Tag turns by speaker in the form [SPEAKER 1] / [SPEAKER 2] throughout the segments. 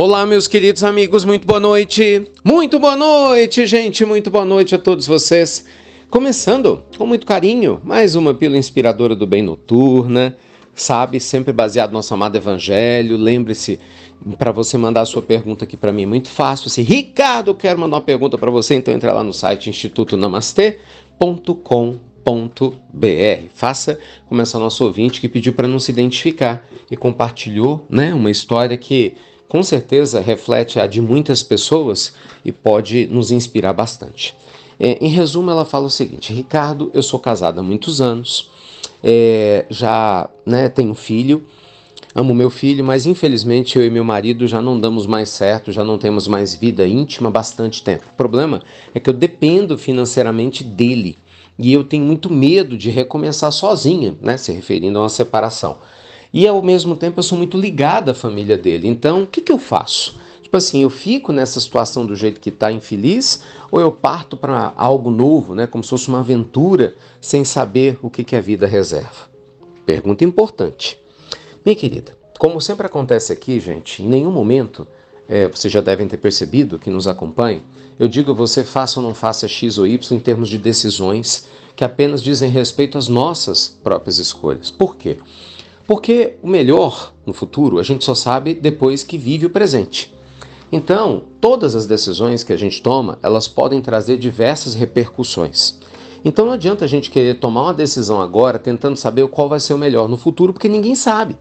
[SPEAKER 1] Olá, meus queridos amigos, muito boa noite. Muito boa noite, gente, muito boa noite a todos vocês. Começando com muito carinho, mais uma pílula inspiradora do bem noturna, sabe? Sempre baseado no nosso amado evangelho. Lembre-se, para você mandar a sua pergunta aqui para mim, é muito fácil. Se Ricardo quer mandar uma pergunta para você, então entra lá no site institutonamastê.com.br br. Faça como essa nossa ouvinte que pediu para não se identificar e compartilhou né, uma história que com certeza reflete a de muitas pessoas e pode nos inspirar bastante. É, em resumo, ela fala o seguinte: Ricardo, eu sou casada há muitos anos, é, já né, tenho filho, amo meu filho, mas infelizmente eu e meu marido já não damos mais certo, já não temos mais vida íntima há bastante tempo. O problema é que eu dependo financeiramente dele e eu tenho muito medo de recomeçar sozinha, né, se referindo a uma separação e ao mesmo tempo eu sou muito ligada à família dele. Então, o que, que eu faço? Tipo assim, eu fico nessa situação do jeito que está infeliz ou eu parto para algo novo, né? Como se fosse uma aventura, sem saber o que, que a vida reserva? Pergunta importante. Minha querida, como sempre acontece aqui, gente, em nenhum momento, é, vocês já devem ter percebido que nos acompanha, eu digo você faça ou não faça X ou Y em termos de decisões que apenas dizem respeito às nossas próprias escolhas. Por quê? Porque o melhor no futuro a gente só sabe depois que vive o presente. Então, todas as decisões que a gente toma, elas podem trazer diversas repercussões. Então não adianta a gente querer tomar uma decisão agora tentando saber qual vai ser o melhor no futuro, porque ninguém sabe.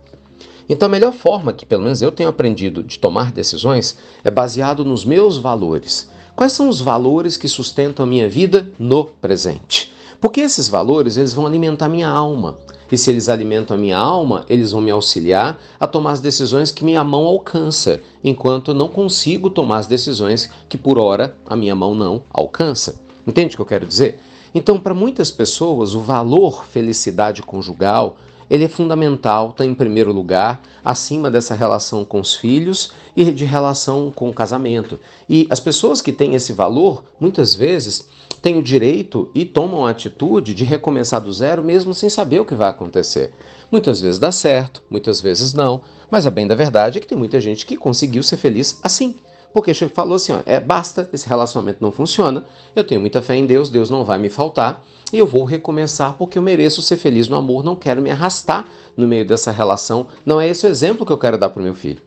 [SPEAKER 1] Então a melhor forma que pelo menos eu tenho aprendido de tomar decisões é baseado nos meus valores. Quais são os valores que sustentam a minha vida no presente? Porque esses valores, eles vão alimentar minha alma. E se eles alimentam a minha alma, eles vão me auxiliar a tomar as decisões que minha mão alcança, enquanto eu não consigo tomar as decisões que por hora a minha mão não alcança. Entende o que eu quero dizer? Então, para muitas pessoas, o valor felicidade conjugal ele é fundamental, está em primeiro lugar, acima dessa relação com os filhos e de relação com o casamento. E as pessoas que têm esse valor, muitas vezes, têm o direito e tomam a atitude de recomeçar do zero mesmo sem saber o que vai acontecer. Muitas vezes dá certo, muitas vezes não, mas a bem da verdade é que tem muita gente que conseguiu ser feliz assim. Porque chefe falou assim: ó, é basta, esse relacionamento não funciona, eu tenho muita fé em Deus, Deus não vai me faltar, e eu vou recomeçar porque eu mereço ser feliz no amor, não quero me arrastar no meio dessa relação. Não é esse o exemplo que eu quero dar para o meu filho.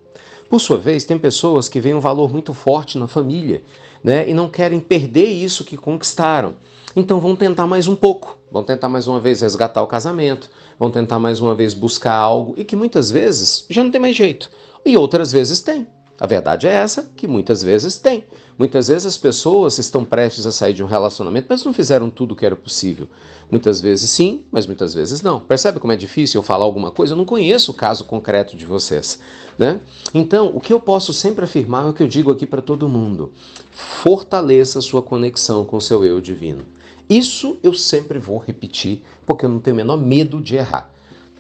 [SPEAKER 1] Por sua vez, tem pessoas que veem um valor muito forte na família né, e não querem perder isso que conquistaram. Então vão tentar mais um pouco, vão tentar mais uma vez resgatar o casamento, vão tentar mais uma vez buscar algo e que muitas vezes já não tem mais jeito, e outras vezes tem. A verdade é essa que muitas vezes tem. Muitas vezes as pessoas estão prestes a sair de um relacionamento, mas não fizeram tudo o que era possível. Muitas vezes sim, mas muitas vezes não. Percebe como é difícil eu falar alguma coisa? Eu não conheço o caso concreto de vocês, né? Então, o que eu posso sempre afirmar é o que eu digo aqui para todo mundo: fortaleça sua conexão com o seu eu divino. Isso eu sempre vou repetir, porque eu não tenho o menor medo de errar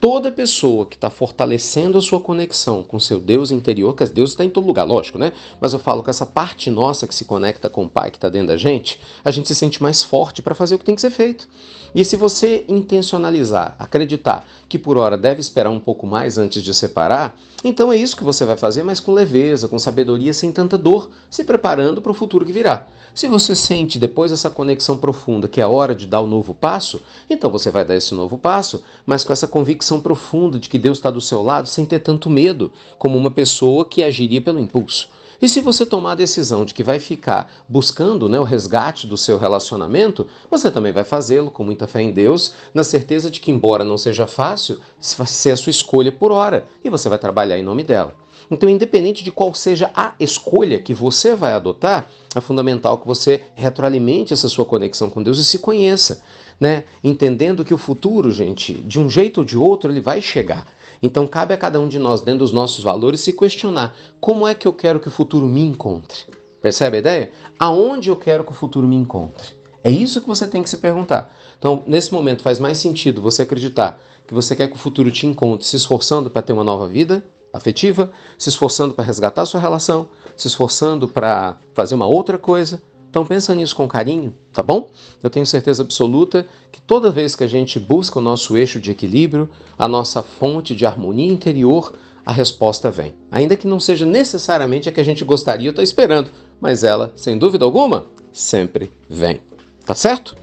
[SPEAKER 1] toda pessoa que está fortalecendo a sua conexão com seu Deus interior, que é Deus está em todo lugar, lógico, né? Mas eu falo que essa parte nossa que se conecta com o Pai que está dentro da gente, a gente se sente mais forte para fazer o que tem que ser feito. E se você intencionalizar, acreditar que por hora deve esperar um pouco mais antes de separar, então é isso que você vai fazer, mas com leveza, com sabedoria, sem tanta dor, se preparando para o futuro que virá. Se você sente depois essa conexão profunda que é hora de dar o novo passo, então você vai dar esse novo passo, mas com essa convicção convicção profunda de que Deus está do seu lado sem ter tanto medo como uma pessoa que agiria pelo impulso. E se você tomar a decisão de que vai ficar buscando né, o resgate do seu relacionamento, você também vai fazê-lo com muita fé em Deus, na certeza de que, embora não seja fácil, vai ser a sua escolha por hora e você vai trabalhar em nome dela. Então, independente de qual seja a escolha que você vai adotar, é fundamental que você retroalimente essa sua conexão com Deus e se conheça, né? Entendendo que o futuro, gente, de um jeito ou de outro, ele vai chegar. Então, cabe a cada um de nós, dentro dos nossos valores, se questionar: como é que eu quero que o futuro me encontre? Percebe a ideia? Aonde eu quero que o futuro me encontre? É isso que você tem que se perguntar. Então, nesse momento, faz mais sentido você acreditar que você quer que o futuro te encontre se esforçando para ter uma nova vida afetiva, se esforçando para resgatar sua relação, se esforçando para fazer uma outra coisa. Então pensa nisso com carinho, tá bom? Eu tenho certeza absoluta que toda vez que a gente busca o nosso eixo de equilíbrio, a nossa fonte de harmonia interior, a resposta vem. Ainda que não seja necessariamente a que a gente gostaria ou está esperando, mas ela, sem dúvida alguma, sempre vem. Tá certo?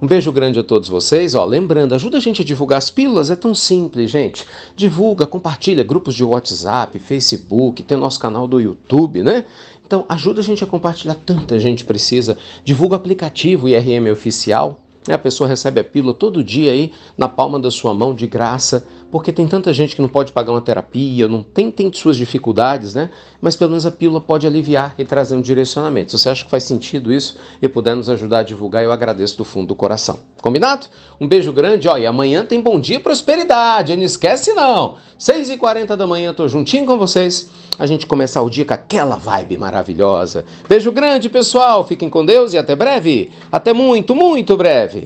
[SPEAKER 1] Um beijo grande a todos vocês. Ó, lembrando, ajuda a gente a divulgar as pílulas, é tão simples, gente. Divulga, compartilha, grupos de WhatsApp, Facebook, tem nosso canal do YouTube, né? Então ajuda a gente a compartilhar, tanta gente precisa. Divulga o aplicativo IRM oficial, né, a pessoa recebe a pílula todo dia aí na palma da sua mão, de graça, porque tem tanta gente que não pode pagar uma terapia, não tem, tem suas dificuldades, né? Mas pelo menos a pílula pode aliviar e trazer um direcionamento. Se você acha que faz sentido isso e puder nos ajudar a divulgar, eu agradeço do fundo do coração. Combinado? Um beijo grande, ó, e amanhã tem Bom Dia Prosperidade, não esquece não! 6h40 da manhã, tô juntinho com vocês, a gente começar o dia com aquela vibe maravilhosa. Beijo grande, pessoal, fiquem com Deus e até breve! Até muito, muito breve!